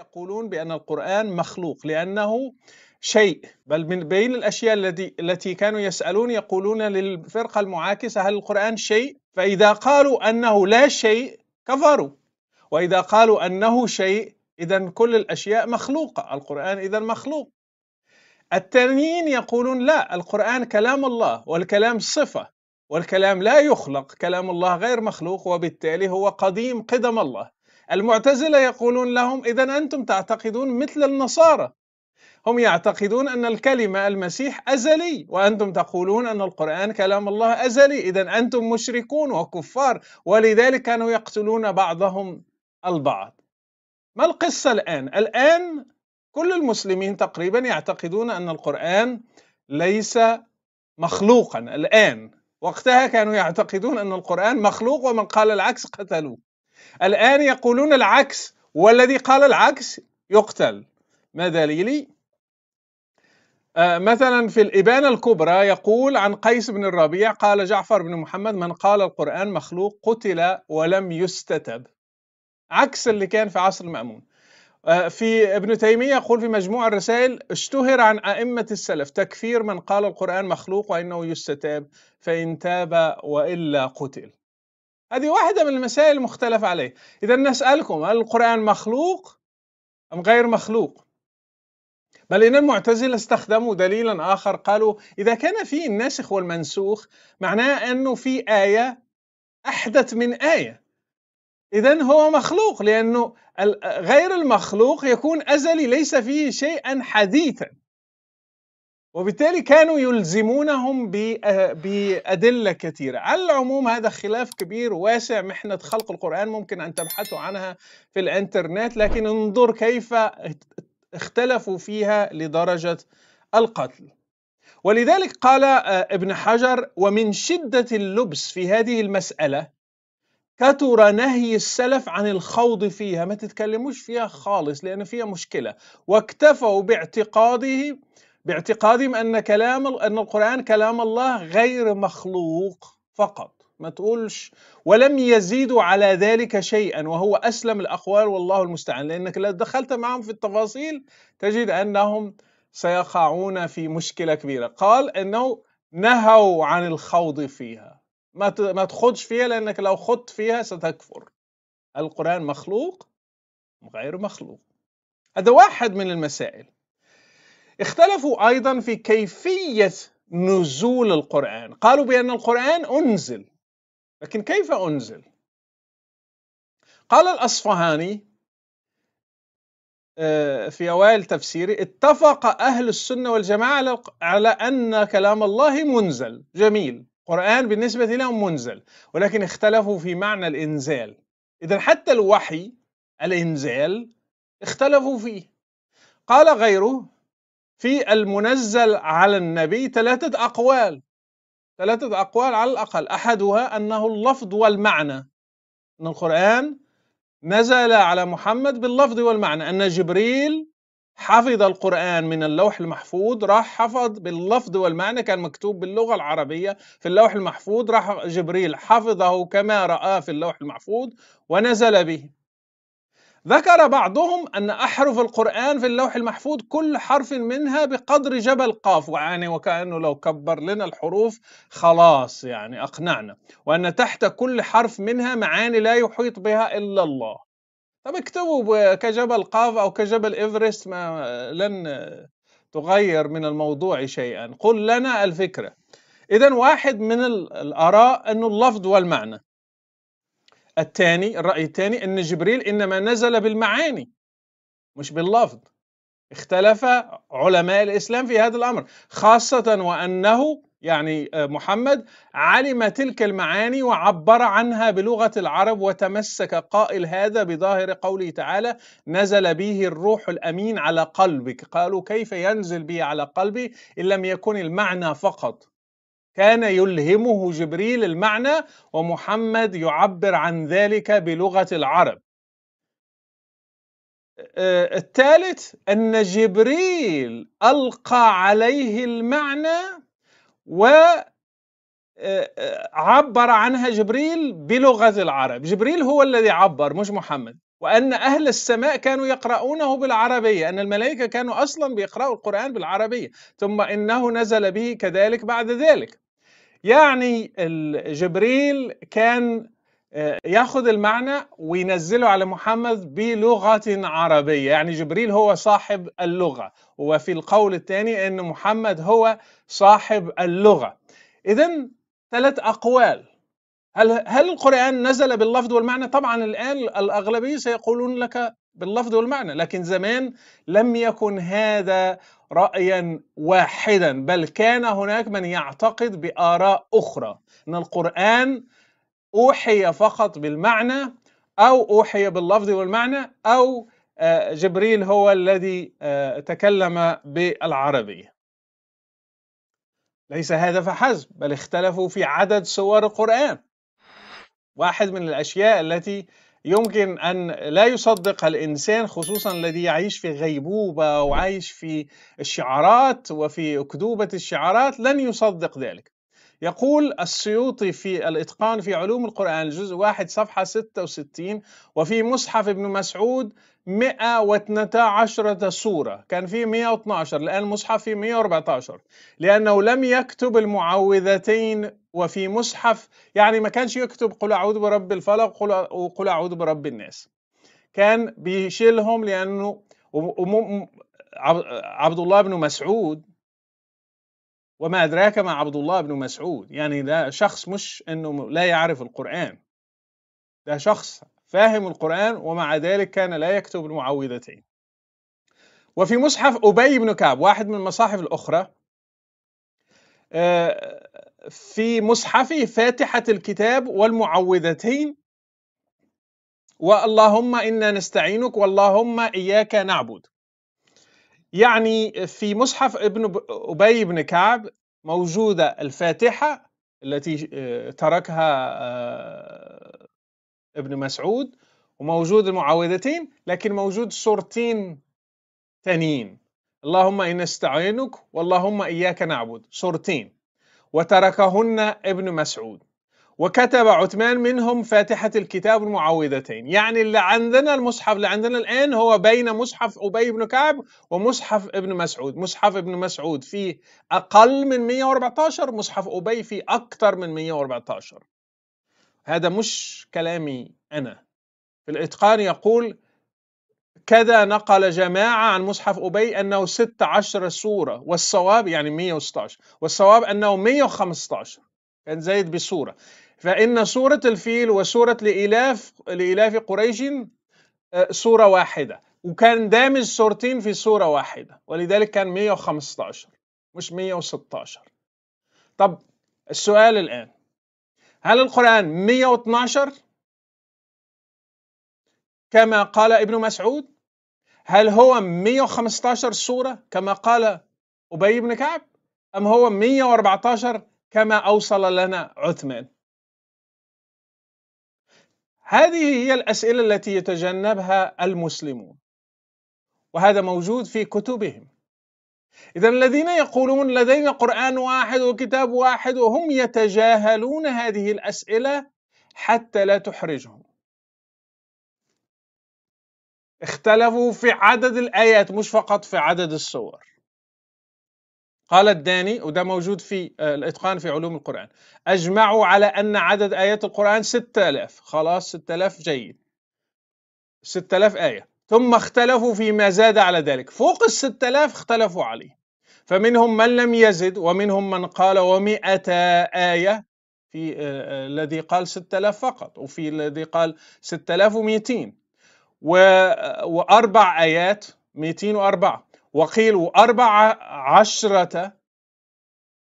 يقولون بأن القرآن مخلوق لأنه شيء بل من بين الأشياء التي التي كانوا يسألون يقولون للفرقة المعاكسة هل القرآن شيء؟ فإذا قالوا أنه لا شيء كفروا وإذا قالوا أنه شيء إذا كل الأشياء مخلوقة القرآن إذا مخلوق التانيين يقولون لا القرآن كلام الله والكلام صفة والكلام لا يخلق كلام الله غير مخلوق وبالتالي هو قديم قدم الله المعتزلة يقولون لهم إذا أنتم تعتقدون مثل النصارى هم يعتقدون أن الكلمة المسيح أزلي وأنتم تقولون أن القرآن كلام الله أزلي إذا أنتم مشركون وكفار ولذلك كانوا يقتلون بعضهم البعض ما القصة الآن؟ الآن كل المسلمين تقريبا يعتقدون أن القرآن ليس مخلوقا الآن وقتها كانوا يعتقدون أن القرآن مخلوق ومن قال العكس قتلوه الآن يقولون العكس والذي قال العكس يقتل ما دليلي؟ آه، مثلا في الإبانة الكبرى يقول عن قيس بن الربيع قال جعفر بن محمد من قال القرآن مخلوق قتل ولم يستتب عكس اللي كان في عصر المأمون آه، في ابن تيمية يقول في مجموع الرسائل اشتهر عن أئمة السلف تكفير من قال القرآن مخلوق وإنه يستتاب فإن تاب وإلا قتل هذه واحدة من المسائل المختلف عليه إذا نسألكم هل القرآن مخلوق أم غير مخلوق بل إن المعتزلة استخدموا دليلا آخر قالوا إذا كان في الناسخ والمنسوخ معناه أنه في آية أحدث من آية إذا هو مخلوق لأنه غير المخلوق يكون أزلي ليس فيه شيئا حديثا وبالتالي كانوا يلزمونهم آه، بأدلة كثيرة على العموم هذا خلاف كبير واسع محنة خلق القرآن ممكن أن تبحثوا عنها في الإنترنت لكن انظر كيف اختلفوا فيها لدرجة القتل ولذلك قال آه، ابن حجر ومن شدة اللبس في هذه المسألة كثر نهي السلف عن الخوض فيها ما تتكلموش فيها خالص لأن فيها مشكلة واكتفوا باعتقاده باعتقادهم أن كلام أن القرآن كلام الله غير مخلوق فقط ما تقولش ولم يزيدوا على ذلك شيئا وهو أسلم الأقوال والله المستعان لأنك لو دخلت معهم في التفاصيل تجد أنهم سيقعون في مشكلة كبيرة قال أنه نهوا عن الخوض فيها ما ما تخوضش فيها لأنك لو خضت فيها ستكفر القرآن مخلوق غير مخلوق هذا واحد من المسائل اختلفوا أيضا في كيفية نزول القرآن قالوا بأن القرآن أنزل لكن كيف أنزل؟ قال الأصفهاني آه، في أوائل تفسيره اتفق أهل السنة والجماعة على أن كلام الله منزل جميل قرآن بالنسبة لهم منزل ولكن اختلفوا في معنى الإنزال إذا حتى الوحي الإنزال اختلفوا فيه قال غيره في المنزل على النبي ثلاثة أقوال ثلاثة أقوال على الأقل أحدها أنه اللفظ والمعنى أن القرآن نزل على محمد باللفظ والمعنى أن جبريل حفظ القرآن من اللوح المحفوظ راح حفظ باللفظ والمعنى كان مكتوب باللغة العربية في اللوح المحفوظ راح جبريل حفظه كما رآه في اللوح المحفوظ ونزل به ذكر بعضهم أن أحرف القرآن في اللوح المحفوظ كل حرف منها بقدر جبل قاف يعني وكأنه لو كبر لنا الحروف خلاص يعني أقنعنا وأن تحت كل حرف منها معاني لا يحيط بها إلا الله طب اكتبوا كجبل قاف أو كجبل إيفرست ما لن تغير من الموضوع شيئا قل لنا الفكرة إذا واحد من الآراء أن اللفظ والمعنى الثاني الرأي الثاني أن جبريل إنما نزل بالمعاني مش باللفظ اختلف علماء الإسلام في هذا الأمر خاصة وأنه يعني آه، محمد علم تلك المعاني وعبر عنها بلغة العرب وتمسك قائل هذا بظاهر قوله تعالى نزل به الروح الأمين على قلبك قالوا كيف ينزل به على قلبي إن لم يكن المعنى فقط كان يلهمه جبريل المعنى ومحمد يعبر عن ذلك بلغة العرب الثالث أن جبريل ألقى عليه المعنى وعبر عنها جبريل بلغة العرب جبريل هو الذي عبر مش محمد وأن أهل السماء كانوا يقرؤونه بالعربية أن الملائكة كانوا أصلا بيقرأوا القرآن بالعربية ثم إنه نزل به كذلك بعد ذلك يعني جبريل كان آه، ياخذ المعنى وينزله على محمد بلغه عربيه يعني جبريل هو صاحب اللغه وفي القول الثاني ان محمد هو صاحب اللغه اذا ثلاث اقوال هل هل القران نزل باللفظ والمعنى طبعا الان الاغلبيه سيقولون لك باللفظ والمعنى لكن زمان لم يكن هذا رايا واحدا بل كان هناك من يعتقد باراء اخرى ان القران اوحي فقط بالمعنى او اوحي باللفظ والمعنى او آه، جبريل هو الذي آه، تكلم بالعربيه ليس هذا فحسب بل اختلفوا في عدد سور القران واحد من الاشياء التي يمكن أن لا يصدق الإنسان خصوصا الذي يعيش في غيبوبة وعايش في الشعارات وفي أكذوبة الشعارات لن يصدق ذلك يقول السيوطي في الإتقان في علوم القرآن الجزء واحد صفحة 66 وفي مصحف ابن مسعود 112 سورة كان في 112 الآن المصحف فيه 114 لأنه لم يكتب المعوذتين وفي مصحف يعني ما كانش يكتب قل أعوذ برب الفلق وقل أعوذ برب الناس كان بيشيلهم لأنه عبد الله بن مسعود وما أدراك ما عبد الله بن مسعود يعني ده شخص مش أنه لا يعرف القرآن ده شخص فاهم القرآن ومع ذلك كان لا يكتب المعوذتين وفي مصحف أبي بن كعب واحد من المصاحف الأخرى آه، في مصحفي فاتحة الكتاب والمعوذتين واللهم إنا نستعينك واللهم إياك نعبد يعني في مصحف ابن أبي بن كعب موجودة الفاتحة التي آه، تركها آه، ابن مسعود وموجود المعوذتين لكن موجود سورتين تانيين اللهم إنا نستعينك واللهم إياك نعبد سورتين وتركهن ابن مسعود وكتب عثمان منهم فاتحة الكتاب المعوذتين يعني اللي عندنا المصحف اللي عندنا الآن هو بين مصحف أبي بن كعب ومصحف ابن مسعود مصحف ابن مسعود فيه أقل من 114 مصحف أبي فيه أكثر من 114 هذا مش كلامي أنا الإتقان يقول كذا نقل جماعة عن مصحف أبي أنه 16 سورة والصواب يعني 116 والصواب أنه 115 كان زايد بسورة فإن سورة الفيل وسورة لإلاف لإلاف قريش آه، سورة واحدة وكان دامج سورتين في سورة واحدة ولذلك كان 115 مش 116 طب السؤال الآن هل القرآن 112 كما قال ابن مسعود هل هو 115 سورة كما قال أبي بن كعب أم هو 114 كما أوصل لنا عثمان هذه هي الأسئلة التي يتجنبها المسلمون وهذا موجود في كتبهم إذا الذين يقولون لدينا قرآن واحد وكتاب واحد وهم يتجاهلون هذه الأسئلة حتى لا تحرجهم اختلفوا في عدد الآيات مش فقط في عدد السور قال الداني وده موجود في آه، الإتقان في علوم القرآن أجمعوا على أن عدد آيات القرآن 6000 خلاص 6000 جيد 6000 آية ثم اختلفوا فيما زاد على ذلك فوق الستة 6000 اختلفوا عليه فمنهم من لم يزد ومنهم من قال ومئة آية في آه، آه، الذي قال 6000 فقط وفي الذي قال 6200 وأربع آيات 204 وقيل وأربع عشرة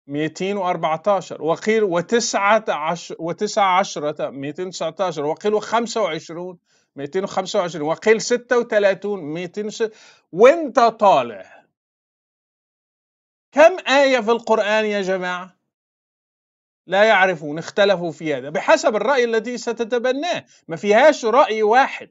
214 وقيل وتسعة عشر وتسعة عشرة 219 وقيل وخمسة وعشرون 225 وقيل 36 200 وانت طالع كم آية في القرآن يا جماعة؟ لا يعرفون اختلفوا في هذا بحسب الرأي الذي ستتبناه ما فيهاش رأي واحد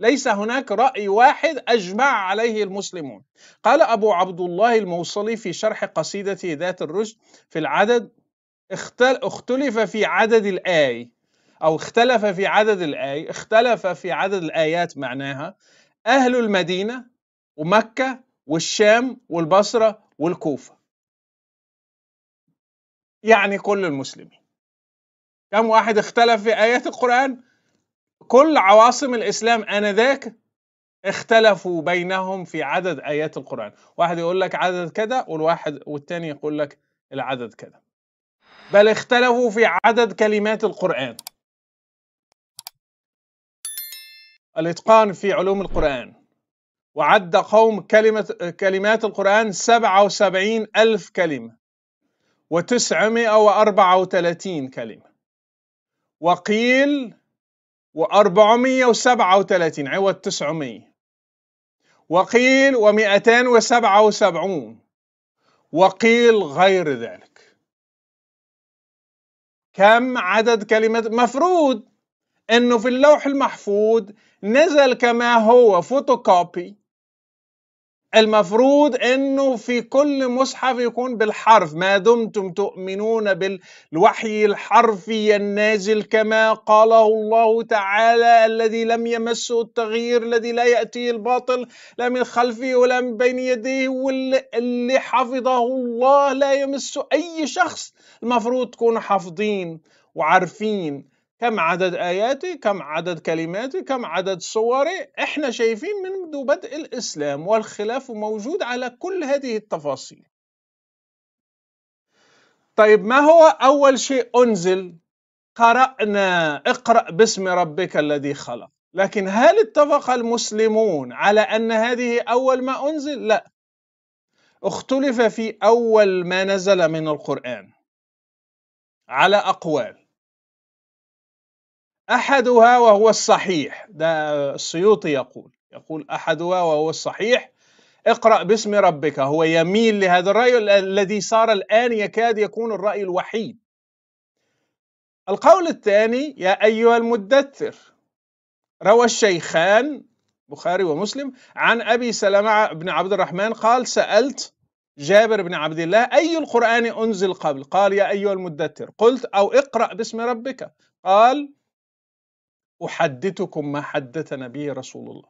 ليس هناك رأي واحد أجمع عليه المسلمون قال أبو عبد الله الموصلي في شرح قصيدة ذات الرشد في العدد اختلف في عدد الآي أو اختلف في عدد الآي اختلف في عدد الآيات معناها أهل المدينة ومكة والشام والبصرة والكوفة يعني كل المسلمين كم واحد اختلف في آيات القرآن كل عواصم الإسلام آنذاك اختلفوا بينهم في عدد آيات القرآن واحد يقول لك عدد كذا والواحد والتاني يقول لك العدد كذا بل اختلفوا في عدد كلمات القرآن الإتقان في علوم القرآن وعد قوم كلمة كلمات القرآن 77 ألف كلمة و934 كلمة وقيل و437 عوض 900 وقيل و277 وقيل غير ذلك كم عدد كلمات مفروض انه في اللوح المحفوظ نزل كما هو فوتوكوبي المفروض انه في كل مصحف يكون بالحرف ما دمتم تؤمنون بالوحي الحرفي النازل كما قاله الله تعالى الذي لم يمسه التغيير الذي لا ياتيه الباطل لا من خلفه ولا من بين يديه واللي حفظه الله لا يمسه اي شخص المفروض تكونوا حافظين وعارفين كم عدد آياتي كم عدد كلماتي كم عدد صوري احنا شايفين منذ بدء الإسلام والخلاف موجود على كل هذه التفاصيل طيب ما هو أول شيء أنزل قرأنا اقرأ باسم ربك الذي خلق لكن هل اتفق المسلمون على أن هذه أول ما أنزل؟ لا اختلف في أول ما نزل من القرآن على أقوال أحدها وهو الصحيح ده السيوطي يقول يقول أحدها وهو الصحيح اقرأ باسم ربك هو يميل لهذا الرأي الذي صار الآن يكاد يكون الرأي الوحيد القول الثاني يا أيها المدثر روى الشيخان بخاري ومسلم عن أبي سلمة بن عبد الرحمن قال سألت جابر بن عبد الله أي القرآن أنزل قبل قال يا أيها المدثر قلت أو اقرأ باسم ربك قال أحدثكم ما حدثنا به رسول الله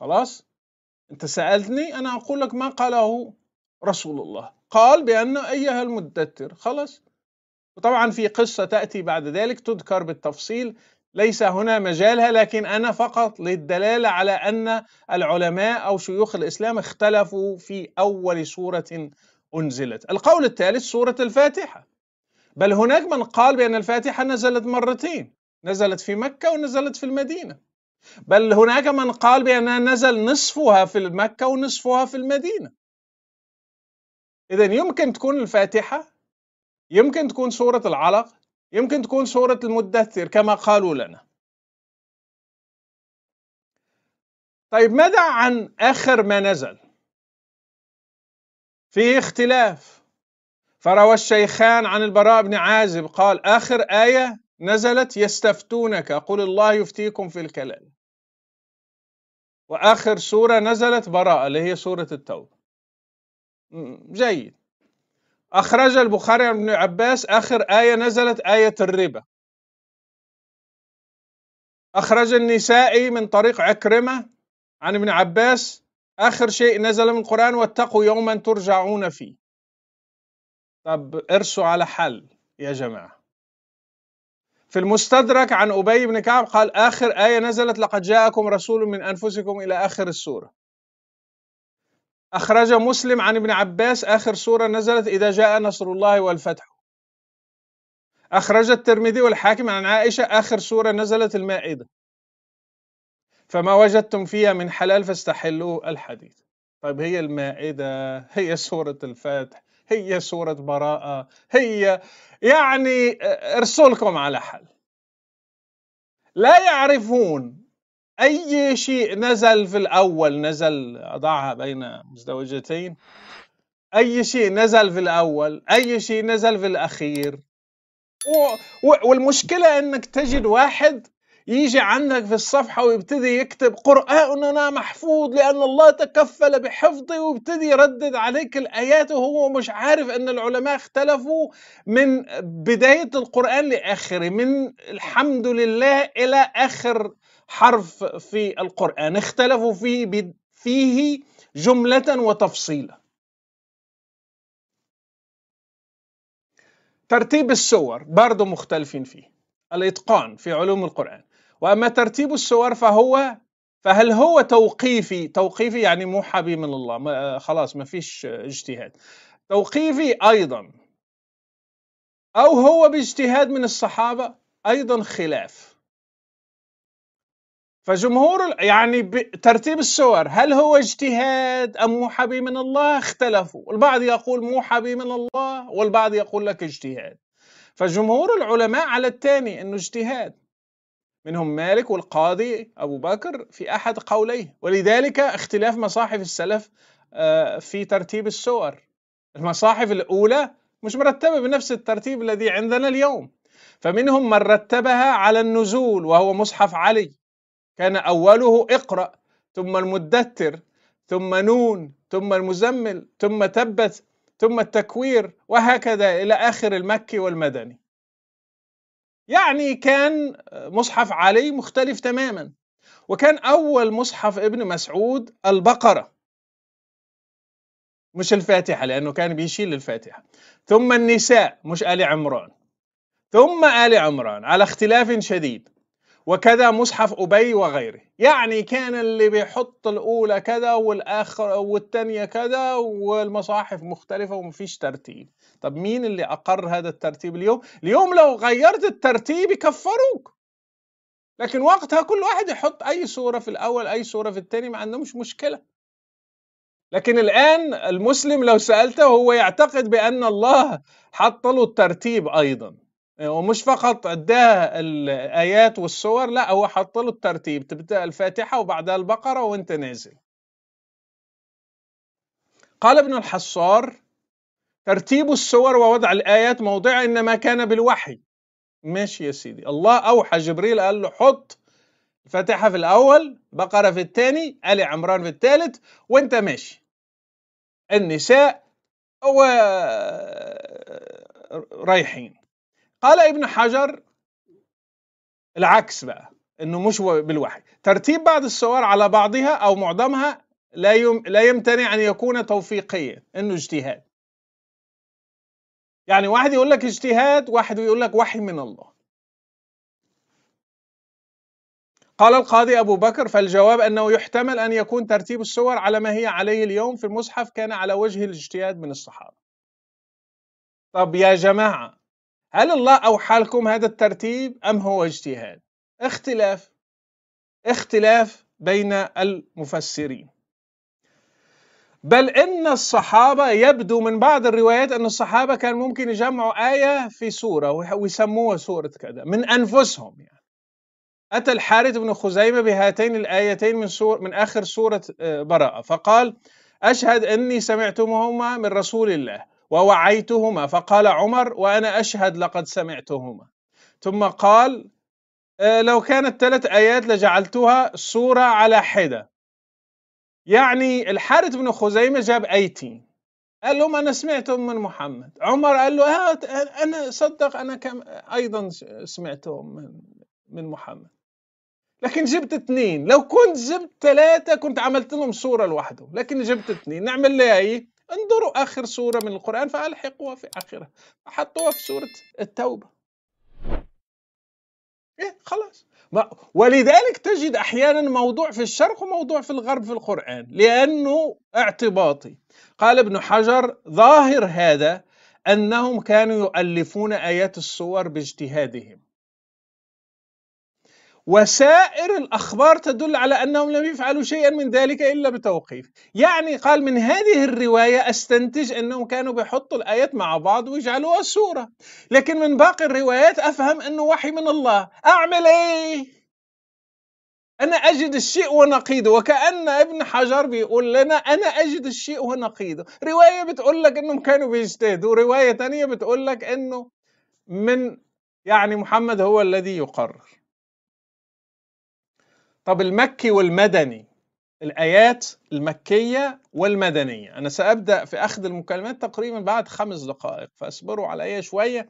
خلاص أنت سألتني أنا أقول لك ما قاله رسول الله قال بأن أيها المدثر خلاص وطبعا في قصة تأتي بعد ذلك تذكر بالتفصيل ليس هنا مجالها لكن أنا فقط للدلالة على أن العلماء أو شيوخ الإسلام اختلفوا في أول سورة أنزلت القول الثالث سورة الفاتحة بل هناك من قال بأن الفاتحة نزلت مرتين نزلت في مكة ونزلت في المدينة بل هناك من قال بأنها نزل نصفها في مكة ونصفها في المدينة إذا يمكن تكون الفاتحة يمكن تكون سورة العلق يمكن تكون سورة المدثر كما قالوا لنا طيب ماذا عن آخر ما نزل فيه اختلاف فروى الشيخان عن البراء بن عازب قال آخر آية نزلت يستفتونك قل الله يفتيكم في الكلام وآخر سورة نزلت براءة اللي هي سورة التوبة جيد أخرج البخاري عن ابن عباس آخر آية نزلت آية الربا أخرج النسائي من طريق عكرمة عن ابن عباس آخر شيء نزل من القرآن واتقوا يوما ترجعون فيه طب ارسوا على حل يا جماعه في المستدرك عن أبي بن كعب قال آخر آية نزلت لقد جاءكم رسول من أنفسكم إلى آخر السورة أخرج مسلم عن ابن عباس آخر سورة نزلت إذا جاء نصر الله والفتح أخرج الترمذي والحاكم عن عائشة آخر سورة نزلت المائدة فما وجدتم فيها من حلال فاستحلوا الحديث طيب هي المائدة هي سورة الفاتح هي صورة براءة هي يعني آه، ارسلكم على حل لا يعرفون أي شيء نزل في الأول نزل أضعها بين مزدوجتين أي شيء نزل في الأول أي شيء نزل في الأخير و... و... والمشكلة أنك تجد واحد يجي عندك في الصفحة ويبتدي يكتب قرآننا محفوظ لأن الله تكفل بحفظه ويبتدي يردد عليك الآيات وهو مش عارف أن العلماء اختلفوا من بداية القرآن لآخره من الحمد لله إلى آخر حرف في القرآن اختلفوا فيه, فيه جملة وتفصيلا ترتيب السور برضه مختلفين فيه الإتقان في علوم القرآن وأما ترتيب السور فهو فهل هو توقيفي توقيفي يعني موحى من الله ما خلاص ما فيش اجتهاد توقيفي أيضا أو هو باجتهاد من الصحابة أيضا خلاف فجمهور يعني ترتيب السور هل هو اجتهاد أم موحى من الله اختلفوا البعض يقول موحى من الله والبعض يقول لك اجتهاد فجمهور العلماء على الثاني أنه اجتهاد منهم مالك والقاضي أبو بكر في أحد قوليه ولذلك اختلاف مصاحف السلف آه، في ترتيب السور المصاحف الأولى مش مرتبة بنفس الترتيب الذي عندنا اليوم فمنهم من رتبها على النزول وهو مصحف علي كان أوله اقرأ ثم المدثر ثم نون ثم المزمل ثم تبت ثم التكوير وهكذا إلى آخر المكي والمدني يعني كان مصحف علي مختلف تماما وكان أول مصحف ابن مسعود البقرة مش الفاتحة لأنه كان بيشيل الفاتحة ثم النساء مش آل عمران ثم آل عمران على اختلاف شديد وكذا مصحف أبي وغيره يعني كان اللي بيحط الأولى كذا والآخر والتانية كذا والمصاحف مختلفة ومفيش ترتيب طب مين اللي أقر هذا الترتيب اليوم؟ اليوم لو غيرت الترتيب يكفروك لكن وقتها كل واحد يحط أي صورة في الأول أي صورة في الثاني ما عندهمش مشكلة لكن الآن المسلم لو سألته هو يعتقد بأن الله حط له الترتيب أيضا ومش فقط أداه الآيات والصور لا هو حط له الترتيب تبدأ الفاتحة وبعدها البقرة وانت نازل قال ابن الحصار ترتيب السور ووضع الآيات موضع إنما كان بالوحي ماشي يا سيدي الله أوحى جبريل قال له حط الفاتحة في الأول بقرة في الثاني آل عمران في الثالث وأنت ماشي النساء هو رايحين قال ابن حجر العكس بقى انه مش بالوحي ترتيب بعض السور على بعضها او معظمها لا يم... لا يمتنع ان يكون توفيقيا انه اجتهاد يعني واحد يقول لك اجتهاد واحد يقول لك وحي من الله قال القاضي أبو بكر فالجواب أنه يحتمل أن يكون ترتيب السور على ما هي عليه اليوم في المصحف كان على وجه الاجتهاد من الصحابة طب يا جماعة هل الله أوحى لكم هذا الترتيب أم هو اجتهاد اختلاف اختلاف بين المفسرين بل ان الصحابه يبدو من بعض الروايات ان الصحابه كان ممكن يجمعوا ايه في سوره ويسموها سوره كذا من انفسهم يعني اتى الحارث بن خزيمه بهاتين الايتين من سور من اخر سوره آه، براءه فقال اشهد اني سمعتهما من رسول الله ووعيتهما فقال عمر وانا اشهد لقد سمعتهما ثم قال آه، لو كانت ثلاث ايات لجعلتها سوره على حده يعني الحارث بن خزيمة جاب ايتين قال لهم أنا سمعتهم من محمد عمر قال له آه، أنا صدق أنا كم أيضا سمعتهم من, من محمد لكن جبت اثنين لو كنت جبت ثلاثة كنت عملت لهم صورة لوحدهم لكن جبت اثنين نعمل لها ايه انظروا آخر سورة من القرآن فألحقوها في آخرها حطوها في سورة التوبة إيه خلاص ولذلك تجد احيانا موضوع في الشرق وموضوع في الغرب في القران لانه اعتباطي قال ابن حجر ظاهر هذا انهم كانوا يؤلفون ايات الصور باجتهادهم وسائر الأخبار تدل على أنهم لم يفعلوا شيئا من ذلك إلا بتوقيف يعني قال من هذه الرواية أستنتج أنهم كانوا بيحطوا الآيات مع بعض ويجعلوها سورة لكن من باقي الروايات أفهم أنه وحي من الله أعمل إيه؟ أنا أجد الشيء ونقيضه وكأن ابن حجر بيقول لنا أنا أجد الشيء ونقيضه رواية بتقول لك أنهم كانوا بيجتهدوا رواية تانية بتقول لك أنه من يعني محمد هو الذي يقرر طب المكي والمدني الآيات المكية والمدنية أنا سأبدأ في أخذ المكالمات تقريبا بعد خمس دقائق فاصبروا علي شوية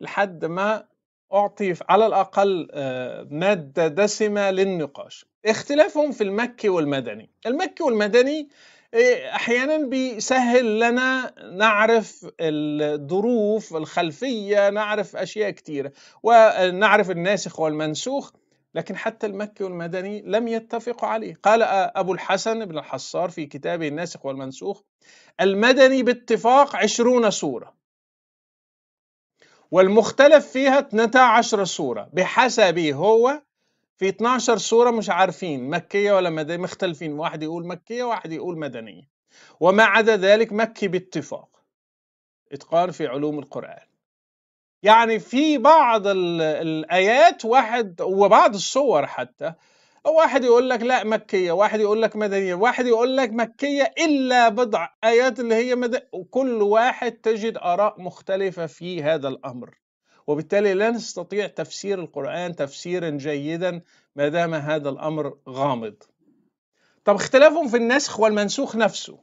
لحد ما أعطي على الأقل آه، مادة دسمة للنقاش اختلافهم في المكي والمدني المكي والمدني آه، احيانا بيسهل لنا نعرف الظروف الخلفيه نعرف اشياء كتيره ونعرف الناسخ والمنسوخ لكن حتى المكي والمدني لم يتفقوا عليه قال أبو الحسن بن الحصار في كتابه الناسخ والمنسوخ المدني باتفاق عشرون سورة والمختلف فيها 12 سورة بحسبه هو في 12 سورة مش عارفين مكية ولا مدنية مختلفين واحد يقول مكية واحد يقول مدنية وما عدا ذلك مكي باتفاق إتقان في علوم القرآن يعني في بعض الآيات واحد وبعض الصور حتى واحد يقول لك لا مكية واحد يقول لك مدنية واحد يقول لك مكية إلا بضع آيات اللي هي مد... وكل واحد تجد آراء مختلفة في هذا الأمر وبالتالي لا نستطيع تفسير القرآن تفسيرا جيدا ما دام هذا الأمر غامض طب اختلافهم في النسخ والمنسوخ نفسه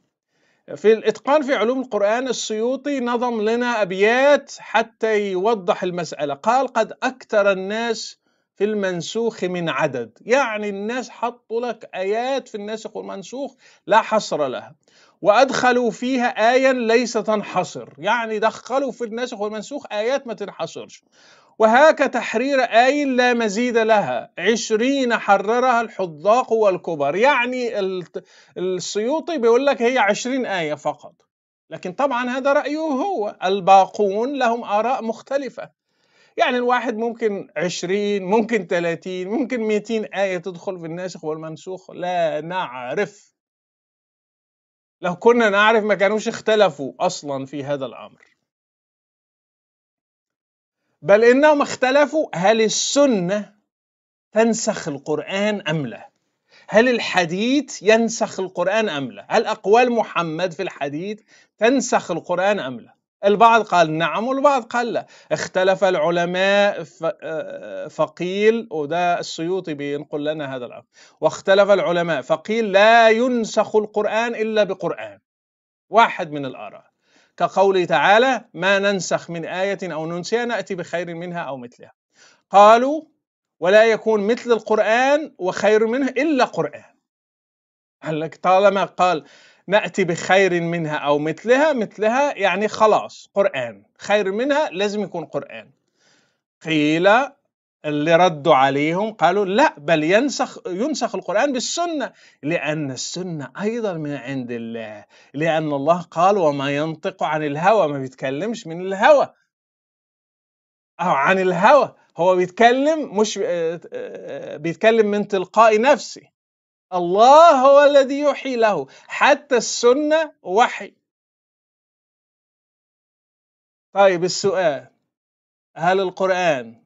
في الاتقان في علوم القران السيوطي نظم لنا ابيات حتى يوضح المساله قال قد اكثر الناس في المنسوخ من عدد يعني الناس حطوا لك ايات في الناسخ والمنسوخ لا حصر لها وادخلوا فيها آيا ليس تنحصر يعني دخلوا في الناسخ والمنسوخ ايات ما تنحصرش وهاك تحرير آي لا مزيد لها عشرين حررها الحضاق والكبر يعني السيوطي بيقول لك هي عشرين آية فقط لكن طبعا هذا رأيه هو الباقون لهم آراء مختلفة يعني الواحد ممكن عشرين ممكن ثلاثين ممكن ميتين آية تدخل في الناسخ والمنسوخ لا نعرف لو كنا نعرف ما كانوش اختلفوا أصلا في هذا الأمر بل إنهم اختلفوا هل السنة تنسخ القرآن أم لا هل الحديث ينسخ القرآن أم لا هل أقوال محمد في الحديث تنسخ القرآن أم لا البعض قال نعم والبعض قال لا اختلف العلماء آه، فقيل وده السيوطي بينقل لنا هذا الأمر واختلف العلماء فقيل لا ينسخ القرآن إلا بقرآن واحد من الآراء كقوله تعالى ما ننسخ من آية أو ننسيها نأتي بخير منها أو مثلها قالوا ولا يكون مثل القرآن وخير منه إلا قرآن طالما قال نأتي بخير منها أو مثلها مثلها يعني خلاص قرآن خير منها لازم يكون قرآن قيل اللي ردوا عليهم قالوا لا بل ينسخ ينسخ القرآن بالسنة لأن السنة أيضا من عند الله لأن الله قال وما ينطق عن الهوى ما بيتكلمش من الهوى أو عن الهوى هو بيتكلم مش آه، آه، بيتكلم من تلقاء نفسه الله هو الذي يوحي له حتى السنة وحي طيب السؤال هل القرآن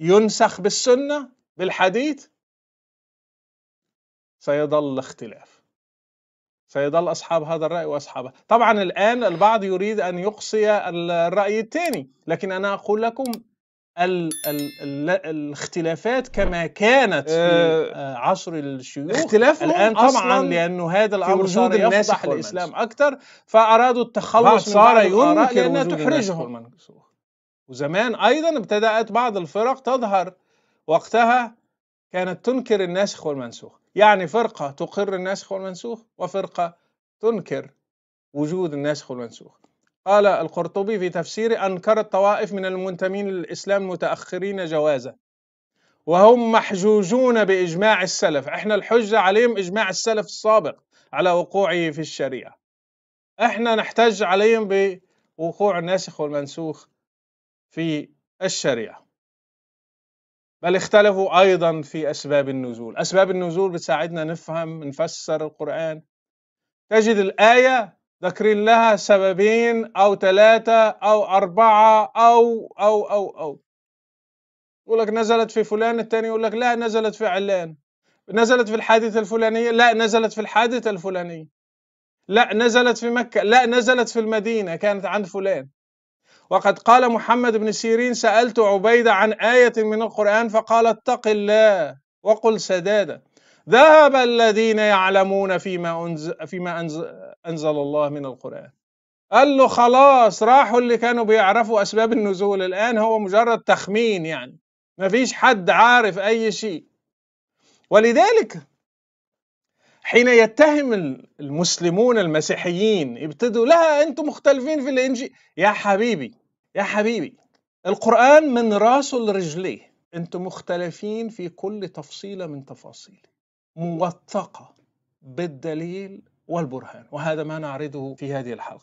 ينسخ بالسنة بالحديث سيظل اختلاف سيظل أصحاب هذا الرأي وأصحابه طبعا الآن البعض يريد أن يقصي الرأي الثاني لكن أنا أقول لكم الـ الـ الاختلافات كما كانت في آه، آه، عصر الشيوخ اختلاف الان طبعا لانه هذا الامر صار يفضح الاسلام اكثر فارادوا التخلص من صار ينكر لانها تحرجهم وزمان أيضا ابتدأت بعض الفرق تظهر وقتها كانت تنكر الناسخ والمنسوخ يعني فرقة تقر الناسخ والمنسوخ وفرقة تنكر وجود الناسخ والمنسوخ قال القرطبي في تفسيره أنكرت طوائف من المنتمين للإسلام متأخرين جوازا وهم محجوجون بإجماع السلف احنا الحجة عليهم إجماع السلف السابق على وقوعه في الشريعة احنا نحتج عليهم بوقوع الناسخ والمنسوخ في الشريعه بل اختلفوا ايضا في اسباب النزول اسباب النزول بتساعدنا نفهم نفسر القران تجد الايه ذاكرين لها سببين او ثلاثه او اربعه او او او او يقول لك نزلت في فلان الثاني يقول لك لا نزلت في علان نزلت في الحادثة الفلانية لا نزلت في الحادثة الفلانية لا نزلت في مكة لا نزلت في المدينة كانت عند فلان وقد قال محمد بن سيرين سألت عبيدة عن آية من القرآن فقال اتق الله وقل سدادا ذهب الذين يعلمون فيما أنزل, فيما أنزل الله من القرآن قال له خلاص راحوا اللي كانوا بيعرفوا أسباب النزول الآن هو مجرد تخمين يعني ما فيش حد عارف أي شيء ولذلك حين يتهم المسلمون المسيحيين يبتدوا لها انتم مختلفين في الانجيل يا حبيبي يا حبيبي القرآن من راسه لرجليه أنتم مختلفين في كل تفصيلة من تفاصيله موثقة بالدليل والبرهان وهذا ما نعرضه في هذه الحلقة